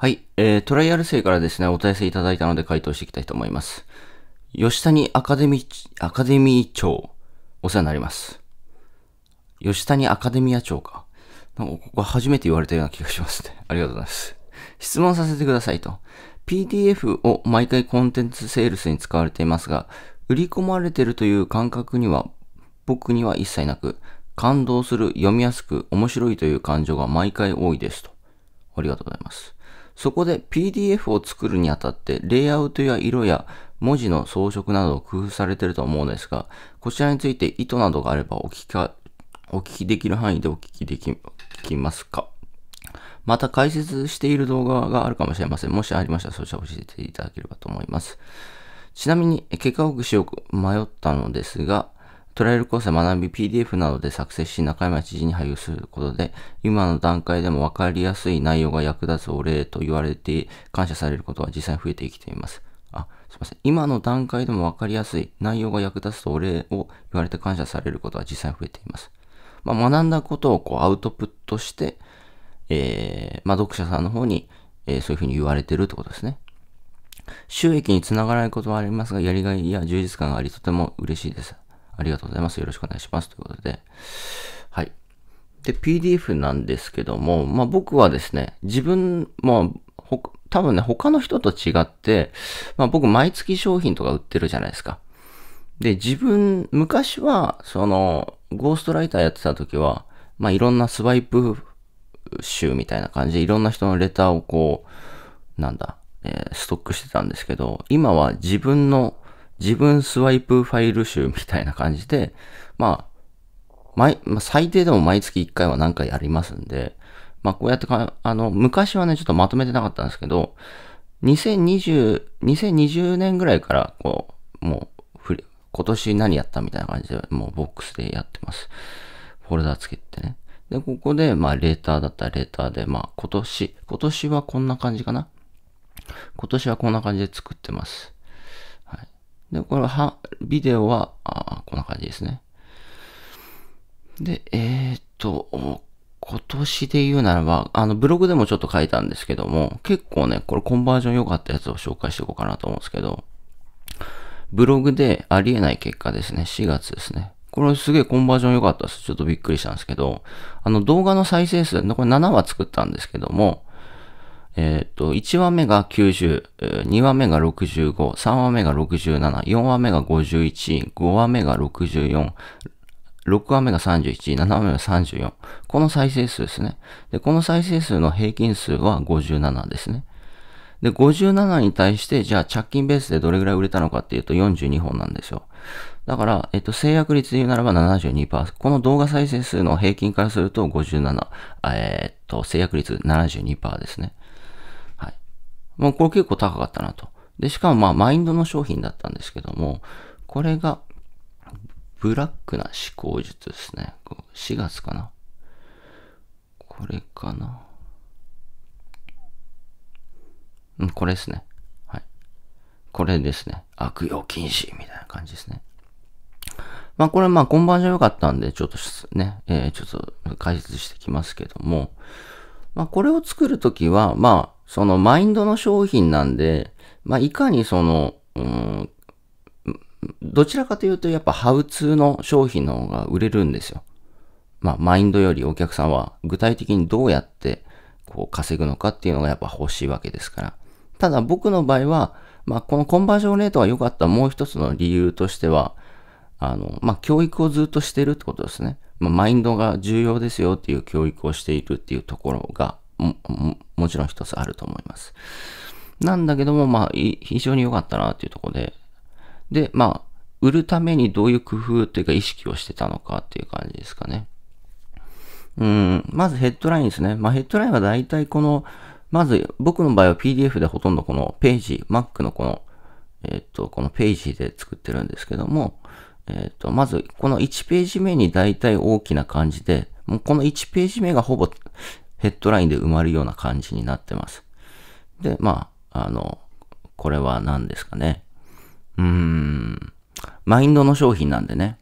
はい、えー、トライアル生からですね、お問い合わせいただいたので回答していきたいと思います。吉谷アカデミー、アカデミー長、お世話になります。吉谷アカデミア長か。なんかここ初めて言われたような気がしますね。ありがとうございます。質問させてくださいと。PDF を毎回コンテンツセールスに使われていますが、売り込まれてるという感覚には、僕には一切なく、感動する、読みやすく、面白いという感情が毎回多いですと。ありがとうございます。そこで PDF を作るにあたってレイアウトや色や文字の装飾などを工夫されていると思うんですが、こちらについて意図などがあればお聞か、お聞きできる範囲でお聞きでき、聞きますかまた解説している動画があるかもしれません。もしありましたらそちらを教えていただければと思います。ちなみに結果報告しよく迷ったのですが、トライアルコースは学び PDF などで作成し、中山知事に配布することで、今の段階でも分かりやすい内容が役立つお礼と言われて、感謝されることは実際に増えてきています。あ、すいません。今の段階でも分かりやすい内容が役立つとお礼を言われて感謝されることは実際に増えています。まあ、学んだことをこうアウトプットして、えー、まあ、読者さんの方に、えー、そういうふうに言われてるってことですね。収益につながらないことはありますが、やりがいや充実感があり、とても嬉しいです。ありがとうございます。よろしくお願いします。ということで。はい。で、PDF なんですけども、まあ僕はですね、自分、まあ、多分ね、他の人と違って、まあ僕毎月商品とか売ってるじゃないですか。で、自分、昔は、その、ゴーストライターやってた時は、まあいろんなスワイプ集みたいな感じで、いろんな人のレターをこう、なんだ、えー、ストックしてたんですけど、今は自分の自分スワイプファイル集みたいな感じで、まあ、毎、まあ、最低でも毎月1回は何回やりますんで、まあ、こうやってか、あの、昔はね、ちょっとまとめてなかったんですけど、2020、2020年ぐらいから、こう、もう、今年何やったみたいな感じで、もうボックスでやってます。フォルダつけてね。で、ここで、まあ、レーターだったらレーターで、まあ、今年、今年はこんな感じかな。今年はこんな感じで作ってます。で、これは、ビデオは、あこんな感じですね。で、えー、っと、今年で言うならば、あの、ブログでもちょっと書いたんですけども、結構ね、これコンバージョン良かったやつを紹介していこうかなと思うんですけど、ブログでありえない結果ですね、4月ですね。これすげえコンバージョン良かったです。ちょっとびっくりしたんですけど、あの動画の再生数、これ7話作ったんですけども、えっ、ー、と、1話目が90、2話目が65、3話目が67、4話目が51、5話目が64、6話目が31、7話目が34。この再生数ですね。で、この再生数の平均数は57ですね。で、57に対して、じゃあ、着金ベースでどれぐらい売れたのかっていうと42本なんですよ。だから、えっと、制約率で言うならば72%。この動画再生数の平均からすると57、えー、っと、制約率72%ですね。まあ、これ結構高かったなと。で、しかもまあ、マインドの商品だったんですけども、これが、ブラックな思考術ですね。4月かな。これかな。うん、これですね。はい。これですね。悪用禁止みたいな感じですね。まあこれまあコンバージョン良かったんで、ちょっとね、えー、ちょっと解説してきますけども、まあ、これを作るときは、まあ、そのマインドの商品なんで、まあ、いかにその、うん、どちらかというと、やっぱハウツーの商品の方が売れるんですよ。まあ、マインドよりお客さんは具体的にどうやって、こう、稼ぐのかっていうのがやっぱ欲しいわけですから。ただ僕の場合は、まあ、このコンバージョンレートが良かったもう一つの理由としては、あの、まあ、教育をずっとしてるってことですね。まあ、マインドが重要ですよっていう教育をしているっていうところがも、もちろん一つあると思います。なんだけども、まあ、非常に良かったなっていうところで、で、まあ、売るためにどういう工夫というか意識をしてたのかっていう感じですかね。うん、まずヘッドラインですね。まあ、ヘッドラインは大体この、まず僕の場合は PDF でほとんどこのページ、Mac のこの、えっと、このページで作ってるんですけども、えっ、ー、と、まず、この1ページ目に大体大きな感じで、もうこの1ページ目がほぼヘッドラインで埋まるような感じになってます。で、まあ、あの、これは何ですかね。うーん、マインドの商品なんでね、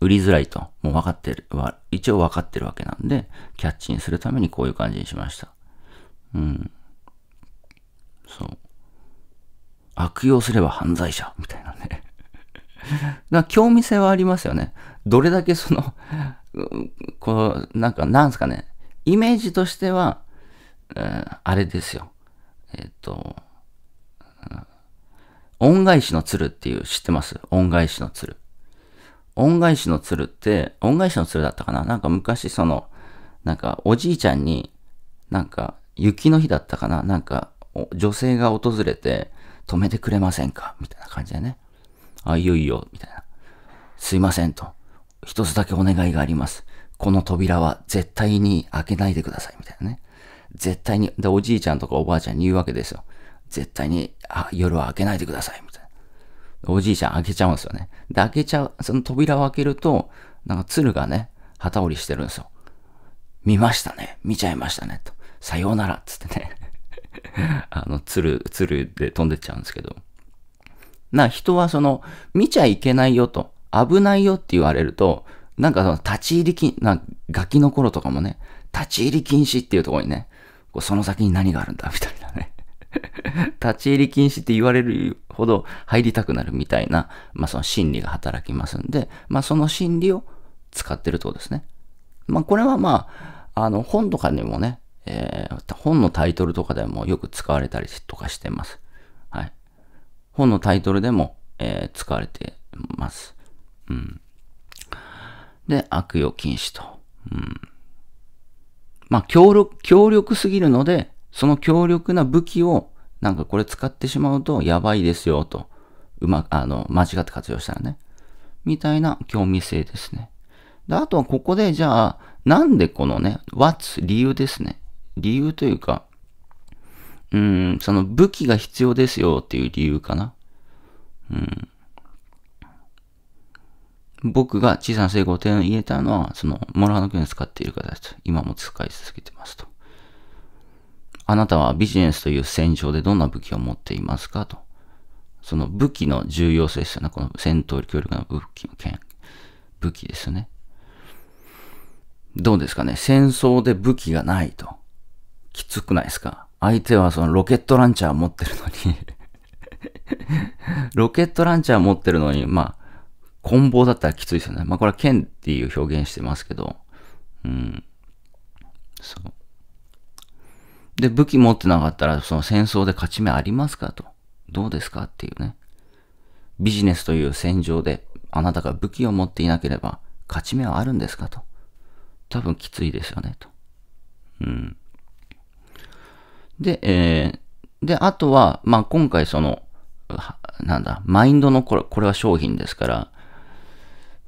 売りづらいと、もう分かってる、一応分かってるわけなんで、キャッチにするためにこういう感じにしました。うん。そう。悪用すれば犯罪者、みたいなね。な興味性はありますよね。どれだけその、こう、なんか、なんすかね、イメージとしては、うん、あれですよ。えっ、と、恩返しの鶴っていう知ってます恩返しの鶴。恩返しの鶴って、恩返しの鶴だったかななんか昔その、なんかおじいちゃんに、なんか雪の日だったかななんか女性が訪れて、止めてくれませんかみたいな感じでね。あ、いよいよ、みたいな。すいませんと。一つだけお願いがあります。この扉は絶対に開けないでください、みたいなね。絶対に、で、おじいちゃんとかおばあちゃんに言うわけですよ。絶対に、あ、夜は開けないでください、みたいな。おじいちゃん開けちゃうんですよね。で、開けちゃう、その扉を開けると、なんか鶴がね、旗折りしてるんですよ。見ましたね。見ちゃいましたね。と。さようなら。つってね。あの、鶴、鶴で飛んでっちゃうんですけど。な人はその、見ちゃいけないよと、危ないよって言われると、なんかその立ち入り禁、な、ガキの頃とかもね、立ち入り禁止っていうところにね、こうその先に何があるんだみたいなね。立ち入り禁止って言われるほど入りたくなるみたいな、まあその心理が働きますんで、まあその心理を使ってることですね。まあこれはまあ、あの本とかにもね、えー、本のタイトルとかでもよく使われたりとかしてます。本のタイトルでも、えー、使われてます。うん。で、悪用禁止と。うん。まあ、強力、強力すぎるので、その強力な武器を、なんかこれ使ってしまうとやばいですよと。うまく、あの、間違って活用したらね。みたいな興味性ですね。で、あとはここで、じゃあ、なんでこのね、what's 理由ですね。理由というか、うん、その武器が必要ですよっていう理由かな。うん。僕が小さな成功点を言えたのは、その、モラハの剣を使っている方です。今も使い続けてますと。あなたはビジネスという戦場でどんな武器を持っていますかと。その武器の重要性ですよね。この戦闘力の武器の剣。武器ですよね。どうですかね。戦争で武器がないと。きつくないですか相手はそのロケットランチャー持ってるのに ロケットランチャー持ってるのに、まあ、棍棒だったらきついですよね。まあ、これは剣っていう表現してますけど、うん。そう。で、武器持ってなかったら、その戦争で勝ち目ありますかと。どうですかっていうね。ビジネスという戦場で、あなたが武器を持っていなければ、勝ち目はあるんですかと。多分きついですよね、と。うん。で、えー、で、あとは、まあ、今回その、なんだ、マインドのこれ、これは商品ですから、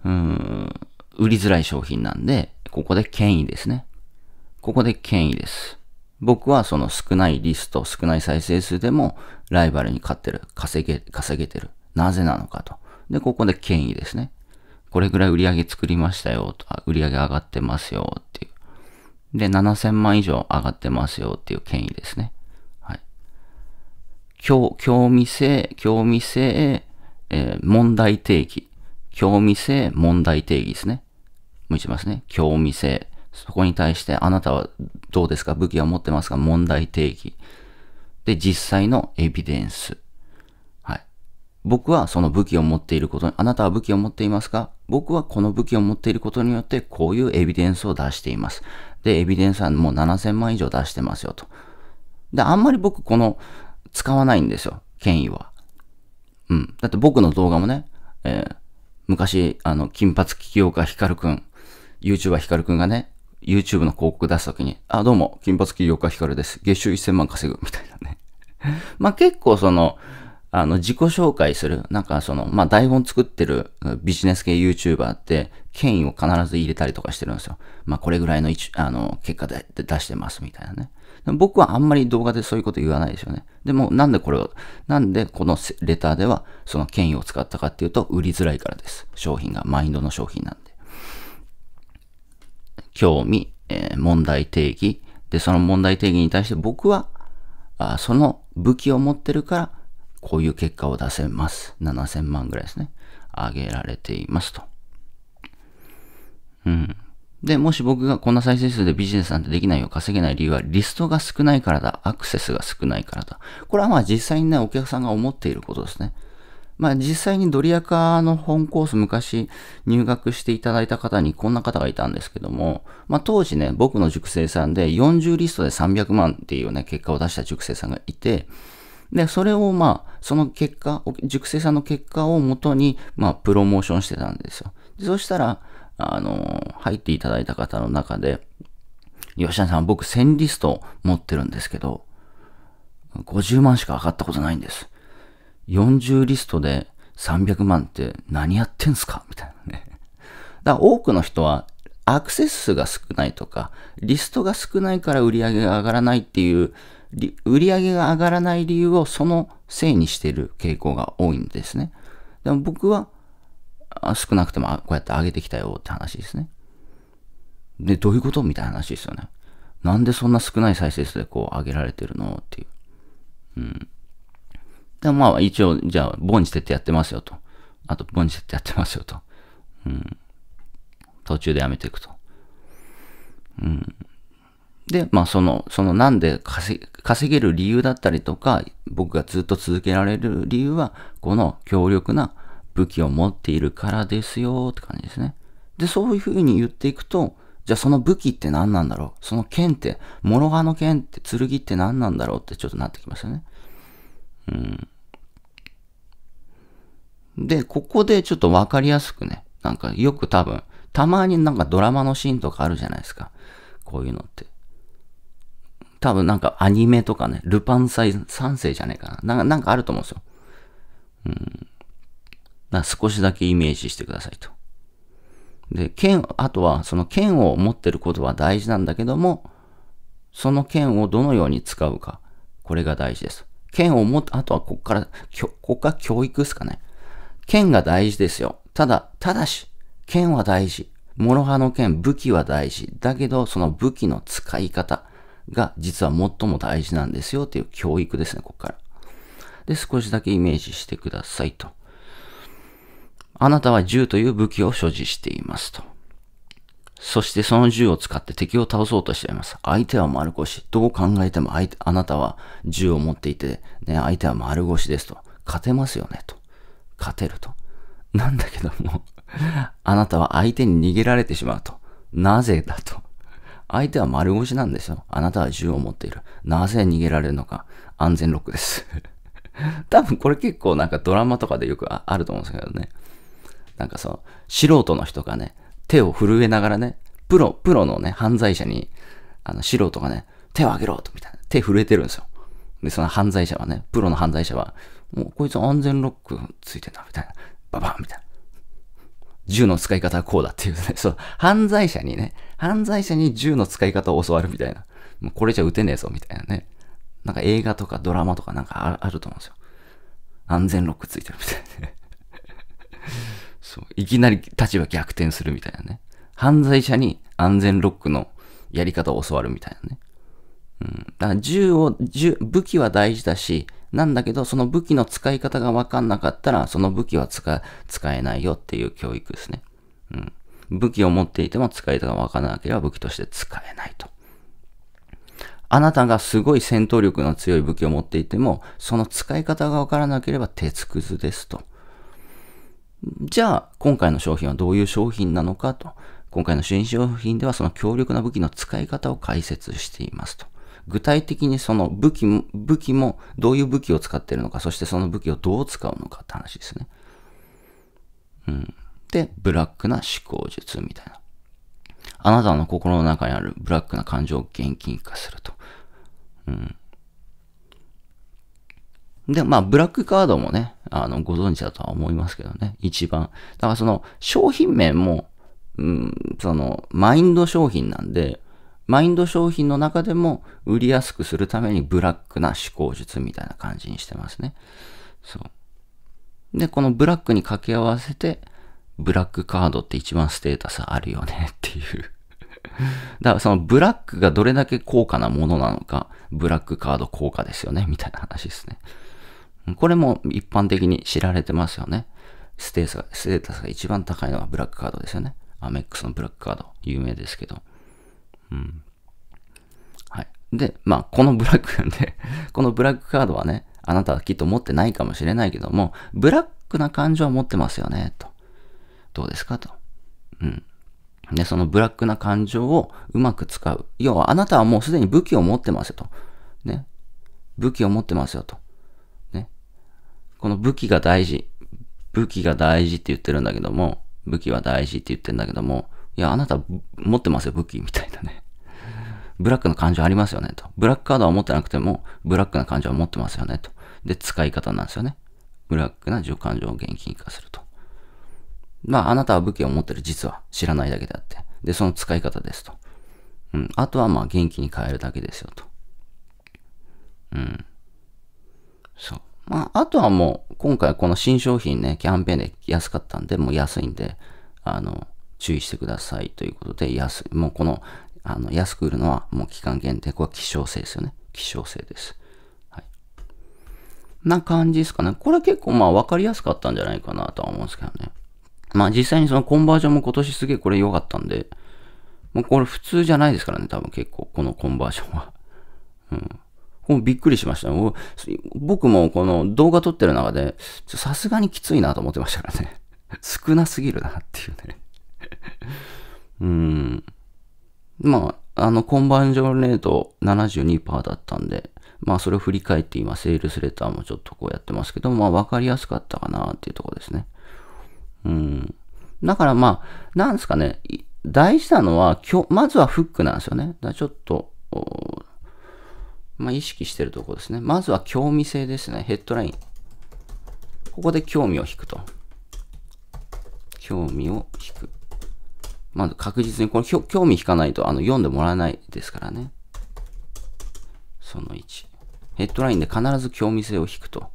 うん、売りづらい商品なんで、ここで権威ですね。ここで権威です。僕はその少ないリスト、少ない再生数でもライバルに勝ってる。稼げ、稼げてる。なぜなのかと。で、ここで権威ですね。これぐらい売り上げ作りましたよとか、売り上げ上がってますよっていう。で、7000万以上上がってますよっていう権威ですね。はい。興味性、興味性、えー、問題定義。興味性、問題定義ですね。ういてますね。興味性。そこに対して、あなたはどうですか武器は持ってますか問題定義。で、実際のエビデンス。僕はその武器を持っていることに、あなたは武器を持っていますか僕はこの武器を持っていることによってこういうエビデンスを出しています。で、エビデンスはもう7000万以上出してますよと。で、あんまり僕この使わないんですよ。権威は。うん。だって僕の動画もね、えー、昔、あの、金髪企業家ヒカルくん、YouTuber ヒカルくんがね、YouTube の広告出すときに、あ、どうも、金髪企業家ヒカルです。月収1000万稼ぐ。みたいなね。まあ結構その、あの、自己紹介する、なんかその、まあ、台本作ってるビジネス系 YouTuber って、権威を必ず入れたりとかしてるんですよ。まあ、これぐらいのあの結果で出してますみたいなね。僕はあんまり動画でそういうこと言わないですよね。でも、なんでこれを、なんでこのレターではその権威を使ったかっていうと、売りづらいからです。商品が、マインドの商品なんで。興味、えー、問題定義。で、その問題定義に対して僕は、あその武器を持ってるから、こういう結果を出せます。7000万ぐらいですね。上げられていますと。うん。で、もし僕がこんな再生数でビジネスなんてできないよ、稼げない理由は、リストが少ないからだ、アクセスが少ないからだ。これはまあ実際にね、お客さんが思っていることですね。まあ実際にドリアカーの本コース昔入学していただいた方にこんな方がいたんですけども、まあ当時ね、僕の塾生さんで40リストで300万っていうね、結果を出した塾生さんがいて、で、それをまあ、その結果、熟成さんの結果をもとに、まあ、プロモーションしてたんですよ。でそしたら、あの、入っていただいた方の中で、吉田さん、僕、1000リスト持ってるんですけど、50万しか上がったことないんです。40リストで300万って何やってんすかみたいなね。だから多くの人はアクセス数が少ないとか、リストが少ないから売り上げが上がらないっていう売り上げが上がらない理由をそのせいにしている傾向が多いんですね。でも僕は少なくともこうやって上げてきたよって話ですね。で、どういうことみたいな話ですよね。なんでそんな少ない再生数でこう上げられてるのっていう。うん。で、まあ一応、じゃあ、ボンジテってやってますよと。あと、ボンジテってやってますよと。うん。途中でやめていくと。うん。で、まあ、その、そのなんで稼げる理由だったりとか、僕がずっと続けられる理由は、この強力な武器を持っているからですよって感じですね。で、そういうふうに言っていくと、じゃあその武器って何なんだろうその剣って、諸刃の剣って、剣って何なんだろうってちょっとなってきますよね。うん。で、ここでちょっとわかりやすくね、なんかよく多分、たまになんかドラマのシーンとかあるじゃないですか。こういうのって。多分なんかアニメとかね、ルパン三世じゃねえかな。ななんかあると思うんですよ。うん。だ少しだけイメージしてくださいと。で、剣、あとはその剣を持ってることは大事なんだけども、その剣をどのように使うか、これが大事です。剣を持って、あとはこっから、ここから教育ですかね。剣が大事ですよ。ただ、ただし、剣は大事。諸刃の剣、武器は大事。だけど、その武器の使い方。が実は最も大事なんですよっていう教育ですね、ここから。で、少しだけイメージしてくださいと。あなたは銃という武器を所持していますと。そしてその銃を使って敵を倒そうとしています。相手は丸腰。どう考えても相手、あなたは銃を持っていて、ね、相手は丸腰ですと。勝てますよねと。勝てると。なんだけども あなたは相手に逃げられてしまうと。なぜだと。相手は丸腰なんですよ。あなたは銃を持っている。なぜ逃げられるのか。安全ロックです 多分これ結構なんかドラマとかでよくあると思うんですけどね。なんかそう、素人の人がね、手を震えながらね、プロ、プロのね、犯罪者に、あの、素人がね、手を挙げろと、みたいな。手震えてるんですよ。で、その犯罪者はね、プロの犯罪者は、もうこいつ安全ロックついてんな、みたいな。ババンみたいな。銃の使い方はこうだっていうね、そう、犯罪者にね、犯罪者に銃の使い方を教わるみたいな。もうこれじゃ撃てねえぞ、みたいなね。なんか映画とかドラマとかなんかあると思うんですよ。安全ロックついてるみたいなね。そう、いきなり立場逆転するみたいなね。犯罪者に安全ロックのやり方を教わるみたいなね。うん、だから銃を銃、武器は大事だし、なんだけど、その武器の使い方がわかんなかったら、その武器は使使えないよっていう教育ですね。うん、武器を持っていても使い方がわからなければ武器として使えないと。あなたがすごい戦闘力の強い武器を持っていても、その使い方がわからなければ鉄くずですと。じゃあ、今回の商品はどういう商品なのかと。今回の新商品ではその強力な武器の使い方を解説していますと。具体的にその武器も、武器もどういう武器を使ってるのか、そしてその武器をどう使うのかって話ですね。うん。で、ブラックな思考術みたいな。あなたの心の中にあるブラックな感情を現金化すると。うん。で、まあ、ブラックカードもね、あの、ご存知だとは思いますけどね、一番。だからその、商品名も、うん、その、マインド商品なんで、マインド商品の中でも売りやすくするためにブラックな思考術みたいな感じにしてますね。そう。で、このブラックに掛け合わせて、ブラックカードって一番ステータスあるよねっていうだからそのブラックがどれだけ高価なものなのか、ブラックカード効果ですよね、みたいな話ですね。これも一般的に知られてますよね。ステータスが一番高いのはブラックカードですよね。アメックスのブラックカード、有名ですけど。うん。はい。で、まあ、このブラックで このブラックカードはね、あなたはきっと持ってないかもしれないけども、ブラックな感情は持ってますよね、と。どうですかと。うん。で、そのブラックな感情をうまく使う。要は、あなたはもうすでに武器を持ってますよと。ね。武器を持ってますよと。ね。この武器が大事。武器が大事って言ってるんだけども、武器は大事って言ってるんだけども、いや、あなた持ってますよ、武器みたいなね。ブラックな感情ありますよねと。ブラックカードは持ってなくても、ブラックな感情は持ってますよねと。で、使い方なんですよね。ブラックな情感情を現金化すると。まあ、あなたは武器を持ってる実は知らないだけであって。で、その使い方ですと。うん。あとは、まあ、元気に変えるだけですよと。うん。そう。まあ、あとはもう、今回この新商品ね、キャンペーンで安かったんで、もう安いんで、あの、注意してくださいということで、安い。もうこのあの安く売るのはもう期間限定、これは希少性ですよね。希少性です。はい。な感じですかね。これ結構まあ分かりやすかったんじゃないかなとは思うんですけどね。まあ実際にそのコンバージョンも今年すげえこれ良かったんで、もうこれ普通じゃないですからね、多分結構このコンバージョンは。うん。もうびっくりしました。僕もこの動画撮ってる中で、さすがにきついなと思ってましたからね。少なすぎるなっていうね。うん。まあ、あの、コンバージョンレート72%だったんで、まあ、それを振り返って今、セールスレターもちょっとこうやってますけど、まあ、わかりやすかったかなっていうとこですね。うん。だからまあ、なんですかね、大事なのは、まずはフックなんですよね。だちょっと、まあ、意識してるところですね。まずは興味性ですね。ヘッドライン。ここで興味を引くと。興味を引く。まず確実にこれ興味引かないとあの読んでもらえないですからね。その1。ヘッドラインで必ず興味性を引くと。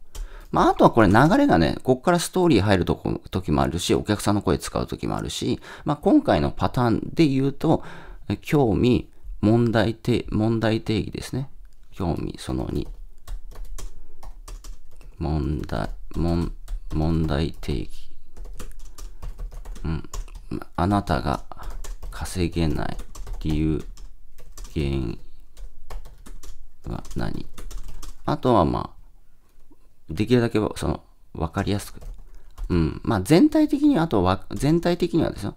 まあ、あとはこれ流れがね、ここからストーリー入るとこ時もあるし、お客さんの声使う時もあるし、まあ、今回のパターンで言うと、興味、問題定、問題定義ですね。興味、その2。問題、問、問題定義。うん。あなたが稼げない理由、原因は何あとはまあ、できるだけその、わかりやすく。うん。まあ全体的には、あとは、全体的にはですよ。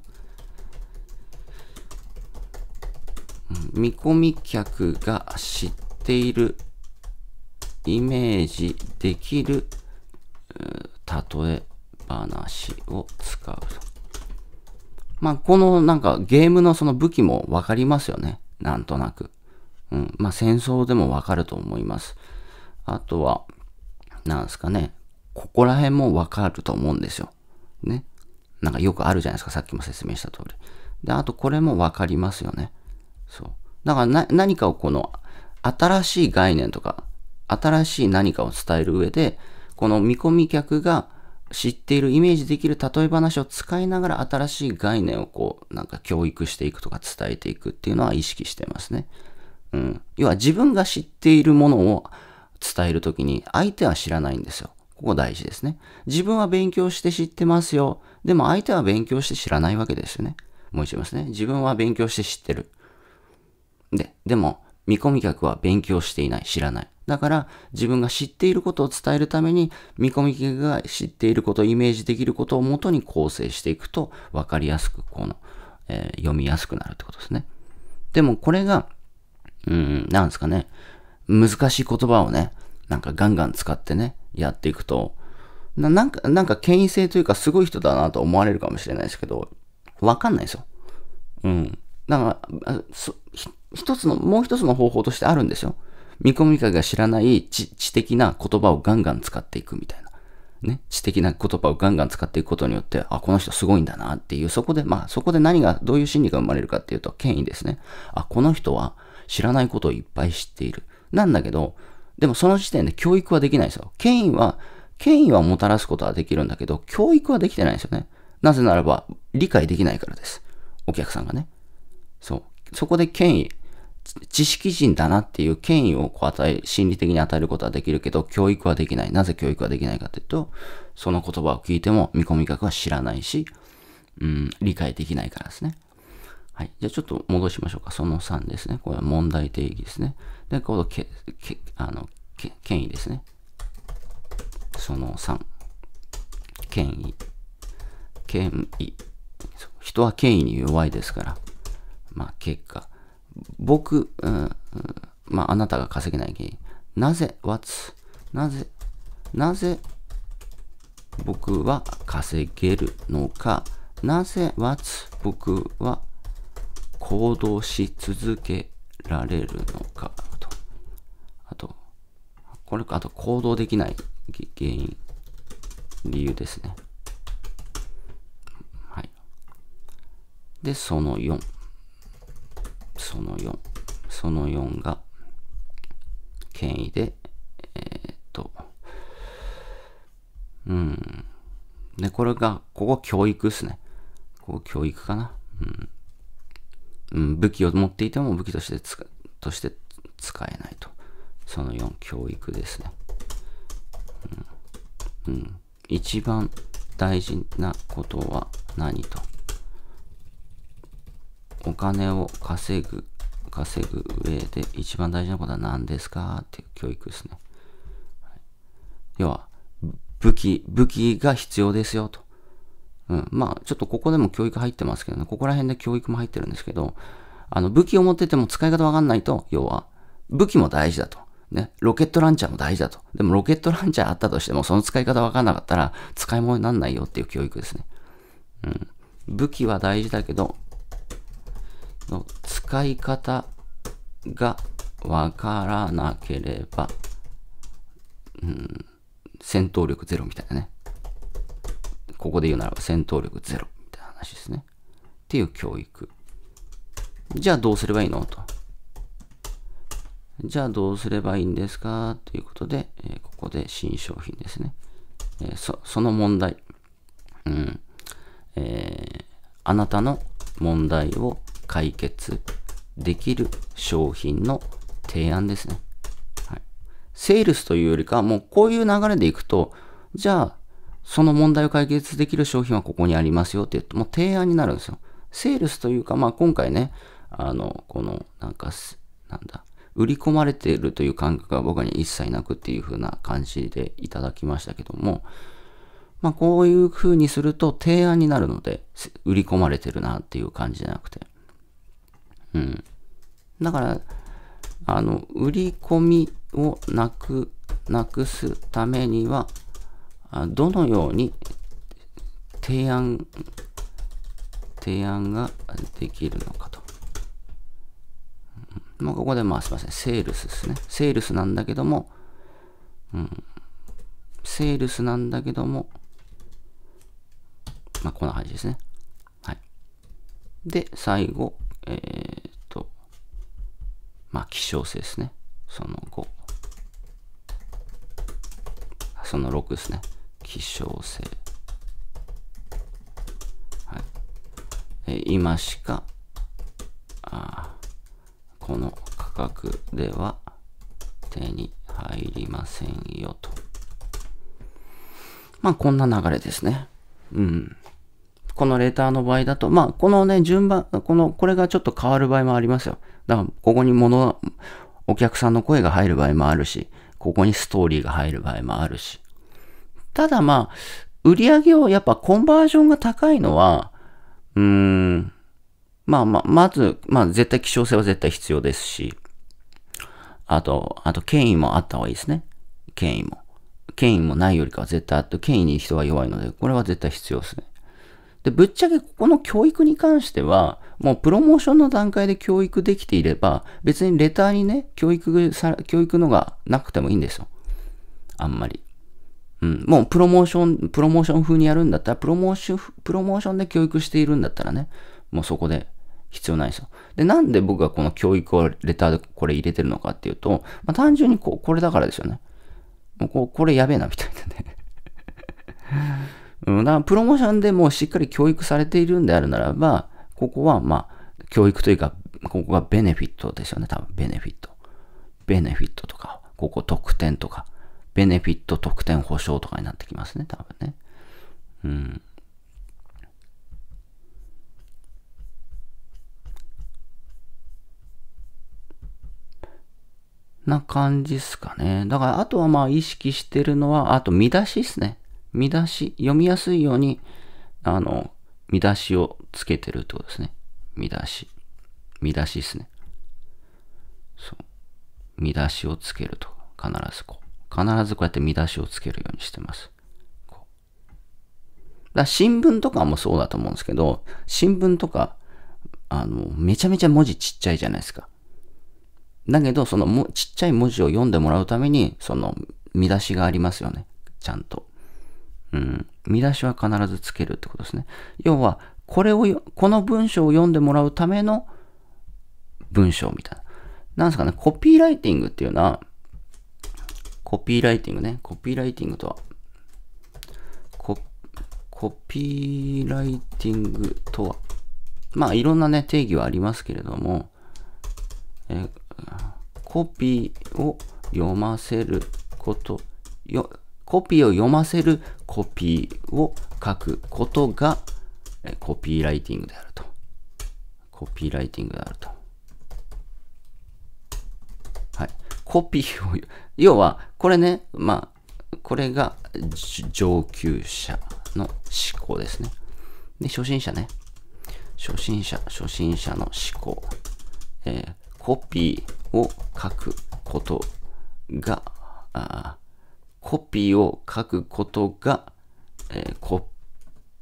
見込み客が知っている、イメージできる、例え話を使うと。まあ、このなんかゲームのその武器もわかりますよね。なんとなく。うん。まあ、戦争でもわかると思います。あとは、なんですかね。ここら辺もわかると思うんですよ。ね。なんかよくあるじゃないですか。さっきも説明した通り。で、あとこれもわかりますよね。そう。だから何かをこの新しい概念とか、新しい何かを伝える上で、この見込み客が知っているイメージできる例え話を使いながら新しい概念をこうなんか教育していくとか伝えていくっていうのは意識してますね。うん。要は自分が知っているものを伝えるときに相手は知らないんですよ。ここ大事ですね。自分は勉強して知ってますよ。でも相手は勉強して知らないわけですよね。もう一度言いますね。自分は勉強して知ってる。で、でも見込み客は勉強していない、知らない。だから自分が知っていることを伝えるために見込み客が知っていること、をイメージできることをもとに構成していくと分かりやすくこの、えー、読みやすくなるってことですね。でもこれが、うん、なんですかね、難しい言葉をね、なんかガンガン使ってね、やっていくと、ななんか、なんか権威性というかすごい人だなと思われるかもしれないですけど、わかんないですよ。うん。だから、一つの、もう一つの方法としてあるんですよ。見込み会が知らない知知的な言葉をガンガン使っていくみたいな。ね、知的な言葉をガンガン使っていくことによって、あ、この人すごいんだなっていう、そこで、まあ、そこで何が、どういう心理が生まれるかっていうと、権威ですね。あ、この人は知らないことをいっぱい知っている。なんだけど、でもその時点で教育はできないですよ。権威は、権威はもたらすことはできるんだけど、教育はできてないんですよね。なぜならば、理解できないからです。お客さんがね。そう。そこで権威、知識人だなっていう権威をこう与え、心理的に与えることはできるけど、教育はできない。なぜ教育はできないかというと、その言葉を聞いても見込み客は知らないし、うん、理解できないからですね。はい。じゃあちょっと戻しましょうか。その3ですね。これは問題定義ですね。で、このけ、け、あの、け権威ですね。その3。権威。権威。人は権威に弱いですから。まあ、結果。僕、うん、まあ、あなたが稼げない原因。なぜ、what's、なぜ、なぜ、僕は稼げるのか。なぜ、what's、僕は行動し続けられるのか。と。あと、これ、か、あと、行動できない原因、理由ですね。はい。で、その4。その4、その4が権威で、えー、っと、うん。で、これが、ここ教育ですね。ここ教育かな。うん。うん、武器を持っていても武器として使、として使えないと。その4、教育ですね。うん。うん、一番大事なことは何と。お金を稼ぐ、稼ぐ上で一番大事なことは何ですかっていう教育ですね。要は、武器、武器が必要ですよと。うん。まあ、ちょっとここでも教育入ってますけどね、ここら辺で教育も入ってるんですけど、あの、武器を持ってても使い方わかんないと、要は、武器も大事だと。ね、ロケットランチャーも大事だと。でもロケットランチャーあったとしても、その使い方わかんなかったら、使い物にならないよっていう教育ですね。うん。武器は大事だけど、の使い方がわからなければ、うん、戦闘力ゼロみたいなね。ここで言うならば戦闘力ゼロみたいな話ですね。っていう教育。じゃあどうすればいいのと。じゃあどうすればいいんですかということで、えー、ここで新商品ですね。えー、そその問題。うん。えー、あなたの問題を解決できる商品の提案ですね。はい。セールスというよりかは、もうこういう流れでいくと、じゃあ、その問題を解決できる商品はここにありますよって言って、もう提案になるんですよ。セールスというか、まあ今回ね、あの、この、なんか、なんだ、売り込まれているという感覚が僕に一切なくっていう風な感じでいただきましたけども、まあこういう風にすると提案になるので、売り込まれてるなっていう感じじゃなくて、うん。だから、あの、売り込みをなく、なくすためには、どのように提案、提案ができるのかと。まあ、ここで、まあ、すいません。セールスですね。セールスなんだけども、うん。セールスなんだけども、まあ、こんな感じですね。はい。で、最後、えー、っと、まあ、希少性ですね。その5。その6ですね。希少性。はい。えー、今しか、あこの価格では手に入りませんよと。まあ、こんな流れですね。うん。このレターの場合だと、まあ、このね、順番、この、これがちょっと変わる場合もありますよ。だから、ここに物、お客さんの声が入る場合もあるし、ここにストーリーが入る場合もあるし。ただまあ、売り上げをやっぱコンバージョンが高いのは、うーん、まあまあ、まず、まあ絶対希少性は絶対必要ですし、あと、あと権威もあった方がいいですね。権威も。権威もないよりかは絶対あって、権威に人は弱いので、これは絶対必要ですね。で、ぶっちゃけここの教育に関しては、もうプロモーションの段階で教育できていれば、別にレターにね、教育さ、教育のがなくてもいいんですよ。あんまり。うん。もうプロモーション、プロモーション風にやるんだったら、プロモーション、プロモーションで教育しているんだったらね、もうそこで必要ないですよ。で、なんで僕がこの教育をレターでこれ入れてるのかっていうと、まあ、単純にこう、これだからですよね。もうここれやべえな、みたいなね。うん、だからプロモーションでもしっかり教育されているんであるならば、ここはまあ、教育というか、ここがベネフィットですよね、多分、ベネフィット。ベネフィットとか、ここ特典とか、ベネフィット特典保証とかになってきますね、多分ね。うん。な感じっすかね。だから、あとはまあ意識してるのは、あと見出しっすね。見出し、読みやすいように、あの、見出しをつけてるってことですね。見出し。見出しですね。そう。見出しをつけると。必ずこう。必ずこうやって見出しをつけるようにしてます。こう。だ新聞とかもそうだと思うんですけど、新聞とか、あの、めちゃめちゃ文字ちっちゃいじゃないですか。だけど、そのもちっちゃい文字を読んでもらうために、その見出しがありますよね。ちゃんと。うん、見出しは必ずつけるってことですね。要は、これを、この文章を読んでもらうための文章みたいな。なんですかね、コピーライティングっていうのは、コピーライティングね、コピーライティングとは、ココピーライティングとは、まあいろんなね、定義はありますけれども、えコピーを読ませることよ、コピーを読ませるコピーを書くことがコピーライティングであると。コピーライティングであると。はい。コピーを、要は、これね、まあ、これが上級者の思考ですね。で、初心者ね。初心者、初心者の思考。えー、コピーを書くことが、あコピーを書くことが、えー、コ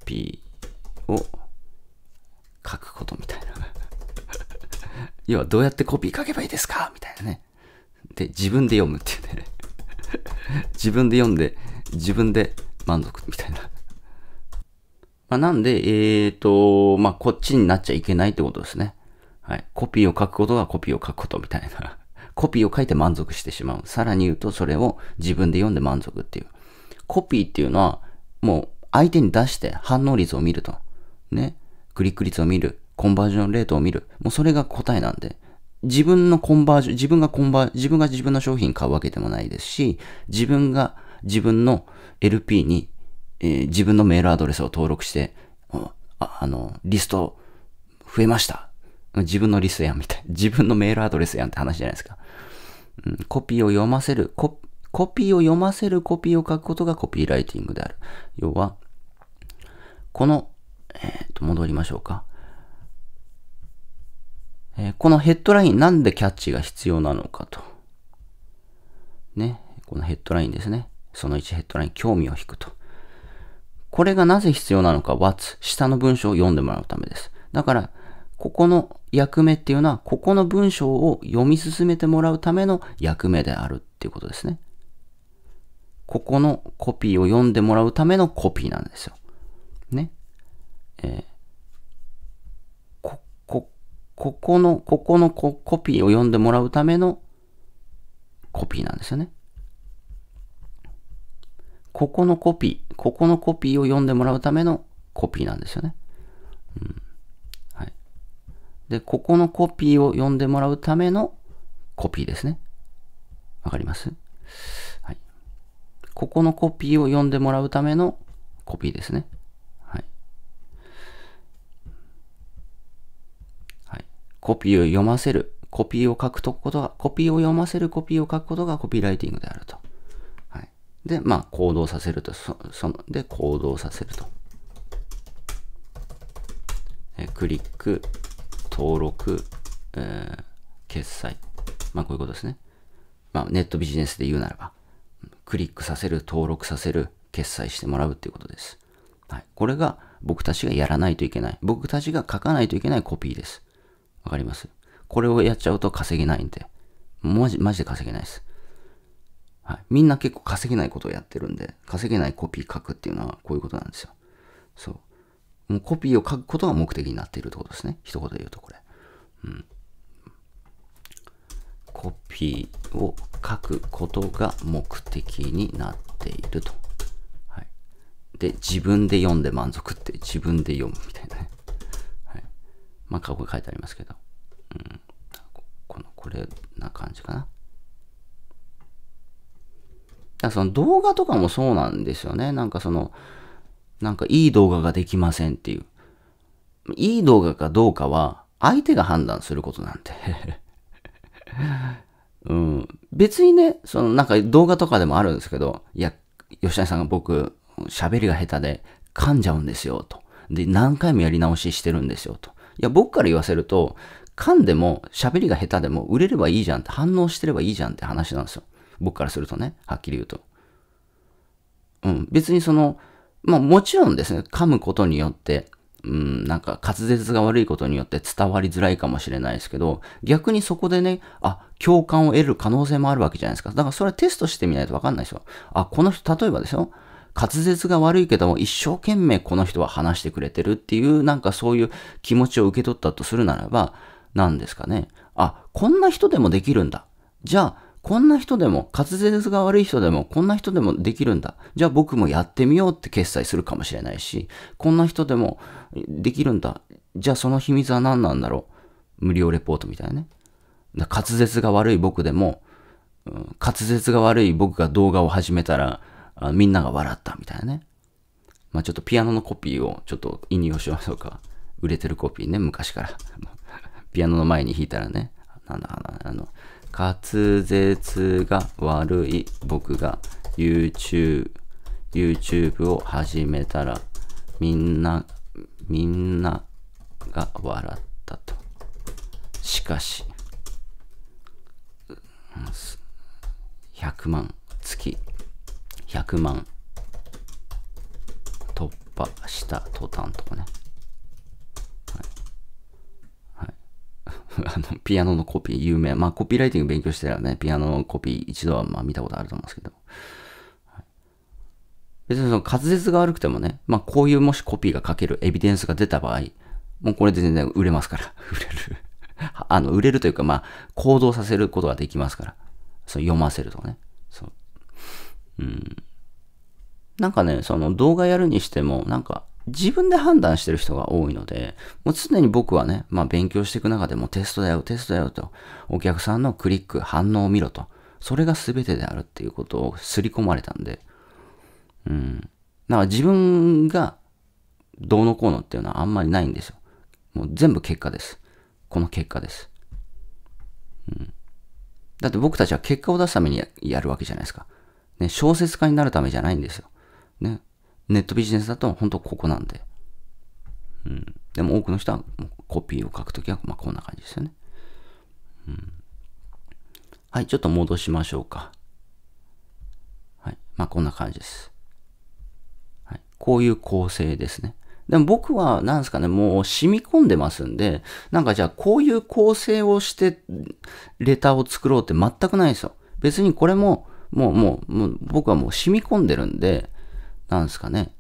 ピーを書くことみたいな。要はどうやってコピー書けばいいですかみたいなね。で、自分で読むっていうね。自分で読んで、自分で満足みたいな。まあ、なんで、えー、と、まあ、こっちになっちゃいけないってことですね。はい。コピーを書くことがコピーを書くことみたいな。コピーを書いて満足してしまう。さらに言うと、それを自分で読んで満足っていう。コピーっていうのは、もう相手に出して反応率を見ると。ね。クリック率を見る。コンバージョンレートを見る。もうそれが答えなんで。自分のコンバージョン、自分がコンバー、自分が自分の商品買うわけでもないですし、自分が自分の LP に、えー、自分のメールアドレスを登録して、ああの、リスト増えました。自分のリストやんみたいな。自分のメールアドレスやんって話じゃないですか。うん、コピーを読ませるコ、コピーを読ませるコピーを書くことがコピーライティングである。要は、この、えっ、と、戻りましょうか。えー、このヘッドライン、なんでキャッチが必要なのかと。ね。このヘッドラインですね。その1ヘッドライン、興味を引くと。これがなぜ必要なのか、What's 下の文章を読んでもらうためです。だから、ここの役目っていうのは、ここの文章を読み進めてもらうための役目であるっていうことですね。ここのコピーを読んでもらうためのコピーなんですよ。ね。えー、こ、こ、ここの、ここのココピーを読んでもらうためのコピーなんですよね。ここのコピー、ここのコピーを読んでもらうためのコピーなんですよね。うんで、ここのコピーを読んでもらうためのコピーですね。わかりますはい。ここのコピーを読んでもらうためのコピーですね。はい。はい、コピーを読ませる。コピーを書くとことが、コピーを読ませるコピーを書くことがコピーライティングであると。はい。で、まあ、行動させると。そその、で、行動させると。えクリック、登録、えー、決済。まあこういうことですね。まあネットビジネスで言うならば、クリックさせる、登録させる、決済してもらうっていうことです。はい。これが僕たちがやらないといけない。僕たちが書かないといけないコピーです。わかりますこれをやっちゃうと稼げないんで。マジ、マジで稼げないです。はい。みんな結構稼げないことをやってるんで、稼げないコピー書くっていうのはこういうことなんですよ。そう。もうコピーを書くことが目的になっているってことですね。一言で言うとこれ。うん、コピーを書くことが目的になっていると。はい、で、自分で読んで満足って自分で読むみたいなね。はい、まあ、過去に書いてありますけど。うん、このこれな感じかな。だその動画とかもそうなんですよね。なんかその、なんかいい動画ができませんっていう。いい動画かどうかは、相手が判断することなんて、うん。別にね、そのなんか動画とかでもあるんですけど、いや、吉谷さんが僕、喋りが下手で噛んじゃうんですよ、と。で、何回もやり直ししてるんですよ、と。いや、僕から言わせると、噛んでも喋りが下手でも売れればいいじゃんって、反応してればいいじゃんって話なんですよ。僕からするとね、はっきり言うと。うん。別にその、まあもちろんですね、噛むことによって、うん、なんか滑舌が悪いことによって伝わりづらいかもしれないですけど、逆にそこでね、あ、共感を得る可能性もあるわけじゃないですか。だからそれはテストしてみないとわかんないですよ。あ、この人、例えばですよ。滑舌が悪いけども一生懸命この人は話してくれてるっていうなんかそういう気持ちを受け取ったとするならば何ですかねあこんな人でもできるんだじゃあこんな人でも、滑舌が悪い人でも、こんな人でもできるんだ。じゃあ僕もやってみようって決済するかもしれないし、こんな人でもできるんだ。じゃあその秘密は何なんだろう。無料レポートみたいなね。だ滑舌が悪い僕でも、うん、滑舌が悪い僕が動画を始めたら、あみんなが笑ったみたいなね。まあちょっとピアノのコピーをちょっと引用しましょうか。売れてるコピーね、昔から。ピアノの前に弾いたらね、なんだ、あの、滑舌が悪い僕が YouTube, YouTube を始めたらみんな、みんなが笑ったと。しかし、100万、月100万突破した途端とかね。あの、ピアノのコピー有名。まあ、コピーライティング勉強してたらね、ピアノのコピー一度はまあ見たことあると思うんですけど。別にその滑舌が悪くてもね、まあ、こういうもしコピーが書けるエビデンスが出た場合、もうこれで全然売れますから。売れる あの、売れるというか、まあ、行動させることができますから。そう、読ませるとかね。そう。うん。なんかね、その動画やるにしても、なんか、自分で判断してる人が多いので、もう常に僕はね、まあ勉強していく中でもテストだよ、テストだよと、お客さんのクリック、反応を見ろと、それが全てであるっていうことを刷り込まれたんで、うん。だから自分がどうのこうのっていうのはあんまりないんですよ。もう全部結果です。この結果です。うん。だって僕たちは結果を出すためにやるわけじゃないですか。ね、小説家になるためじゃないんですよ。ね、ネットビジネスだと本当ここなんで。うん。でも多くの人はコピーを書くときはまこんな感じですよね。うん。はい、ちょっと戻しましょうか。はい。まあ、こんな感じです。はい。こういう構成ですね。でも僕は、なんですかね、もう染み込んでますんで、なんかじゃあこういう構成をして、レターを作ろうって全くないですよ。別にこれも、もう、もう、もう僕はもう染み込んでるんで、なんですかね。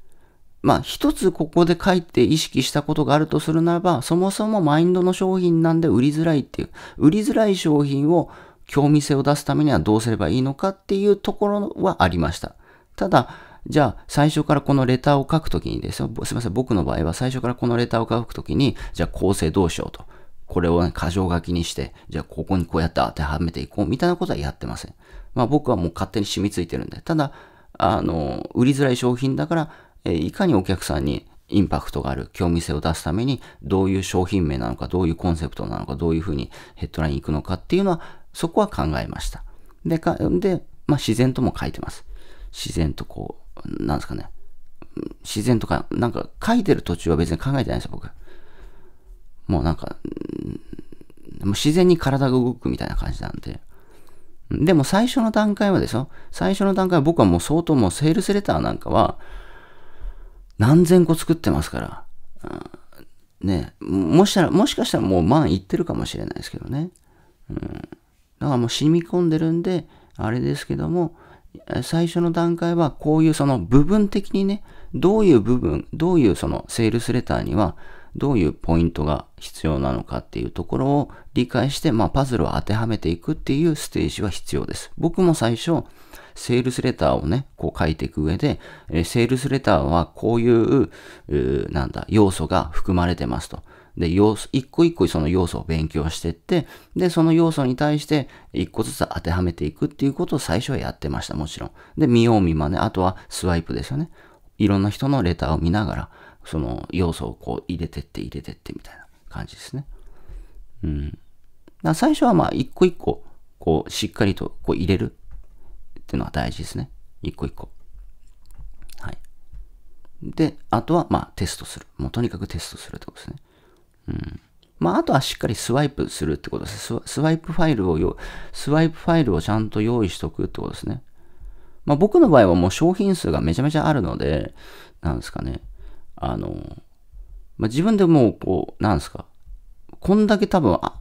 まあ一つここで書いて意識したことがあるとするならば、そもそもマインドの商品なんで売りづらいっていう、売りづらい商品を興味性を出すためにはどうすればいいのかっていうところはありました。ただ、じゃあ最初からこのレターを書くときにですよ、すいません、僕の場合は最初からこのレターを書くときに、じゃあ構成どうしようと。これを、ね、箇条書きにして、じゃあここにこうやって当てはめていこうみたいなことはやってません。まあ僕はもう勝手に染みついてるんで。ただ、あの、売りづらい商品だから、えいかにお客さんにインパクトがある興味性を出すために、どういう商品名なのか、どういうコンセプトなのか、どういうふうにヘッドライン行くのかっていうのは、そこは考えました。で、かでまあ、自然とも書いてます。自然とこう、なんですかね。自然とか、なんか書いてる途中は別に考えてないんですよ、僕。もうなんか、自然に体が動くみたいな感じなんで。でも最初の段階はでしょ最初の段階は僕はもう相当もうセールスレターなんかは何千個作ってますから、うん、ね、もしたら、もしかしたらもう万いってるかもしれないですけどね。うん、だからもう染み込んでるんで、あれですけども、最初の段階はこういうその部分的にね、どういう部分、どういうそのセールスレターにはどういうポイントが必要なのかっていうところを理解して、まあ、パズルを当てはめていくっていうステージは必要です。僕も最初、セールスレターをね、こう書いていく上で、えセールスレターはこういう、うなんだ、要素が含まれてますと。で、要素、一個一個その要素を勉強してって、で、その要素に対して一個ずつ当てはめていくっていうことを最初はやってました、もちろん。で、見よう見まね、あとはスワイプですよね。いろんな人のレターを見ながら、その要素をこう入れてって入れてってみたいな感じですね。うん。だ最初はまあ一個一個こうしっかりとこう入れるっていうのは大事ですね。一個一個。はい。で、あとはまあテストする。もうとにかくテストするってことですね。うん。まあ、あとはしっかりスワイプするってことですス。スワイプファイルをよ、スワイプファイルをちゃんと用意しとくってことですね。まあ、僕の場合はもう商品数がめちゃめちゃあるので、なんですかね。あの、まあ、自分でもう、こう、なんですか、こんだけ多分、あ、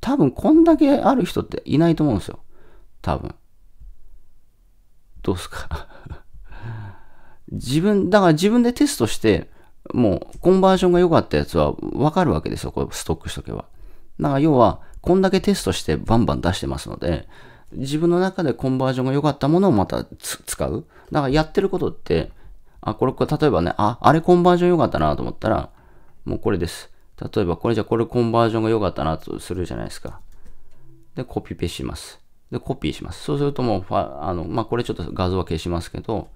多分こんだけある人っていないと思うんですよ。多分。どうすか 自分、だから自分でテストして、もうコンバージョンが良かったやつはわかるわけですよ。これストックしとけば。だから要は、こんだけテストしてバンバン出してますので、自分の中でコンバージョンが良かったものをまた使う。だからやってることって、あ、これ、例えばね、あ、あれコンバージョン良かったなと思ったら、もうこれです。例えば、これじゃこれコンバージョンが良かったなとするじゃないですか。で、コピペします。で、コピーします。そうするともうファ、あの、まあ、これちょっと画像は消しますけど、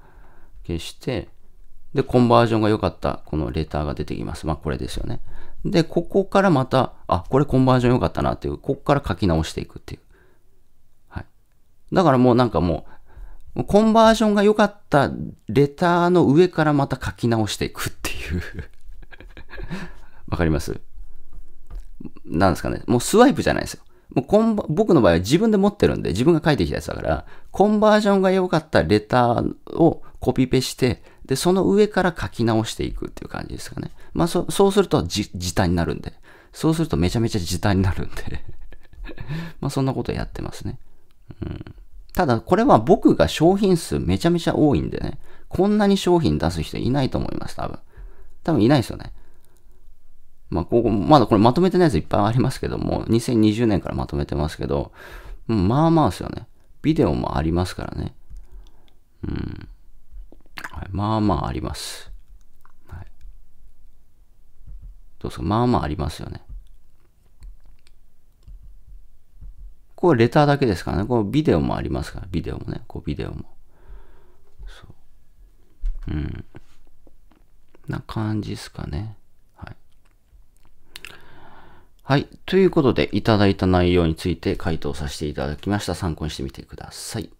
消して、で、コンバージョンが良かった、このレターが出てきます。まあ、これですよね。で、ここからまた、あ、これコンバージョン良かったなっていう、ここから書き直していくっていう。はい。だからもうなんかもう、コンバージョンが良かったレターの上からまた書き直していくっていう わかりますなんですかね。もうスワイプじゃないですよ。もうコン僕の場合は自分で持ってるんで、自分が書いてきたやつだから、コンバージョンが良かったレターをコピペして、で、その上から書き直していくっていう感じですかね。まあ、そそうすると時短になるんで。そうするとめちゃめちゃ時短になるんで まあ、そんなことやってますね。うんただ、これは僕が商品数めちゃめちゃ多いんでね、こんなに商品出す人いないと思います、多分。多分いないですよね。まあ、ここ、まだこれまとめてないやついっぱいありますけども、2020年からまとめてますけど、まあまあですよね。ビデオもありますからね。うん。はい、まあまああります。はい。どうですかまあまあありますよね。これレターだけですからね。このビデオもありますから、ビデオもね。こうビデオも。そう。うん。な感じですかね。はい。はい。ということで、いただいた内容について回答させていただきました。参考にしてみてください。